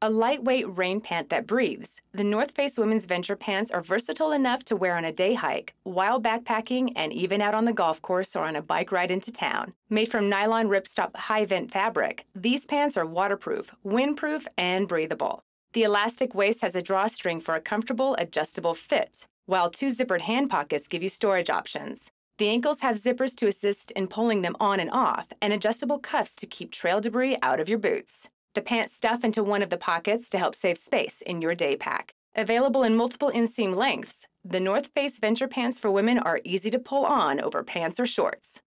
A lightweight rain pant that breathes, the North Face Women's Venture pants are versatile enough to wear on a day hike, while backpacking, and even out on the golf course or on a bike ride into town. Made from nylon ripstop high vent fabric, these pants are waterproof, windproof, and breathable. The elastic waist has a drawstring for a comfortable, adjustable fit, while two zippered hand pockets give you storage options. The ankles have zippers to assist in pulling them on and off, and adjustable cuffs to keep trail debris out of your boots the pants stuff into one of the pockets to help save space in your day pack. Available in multiple inseam lengths, the North Face Venture pants for women are easy to pull on over pants or shorts.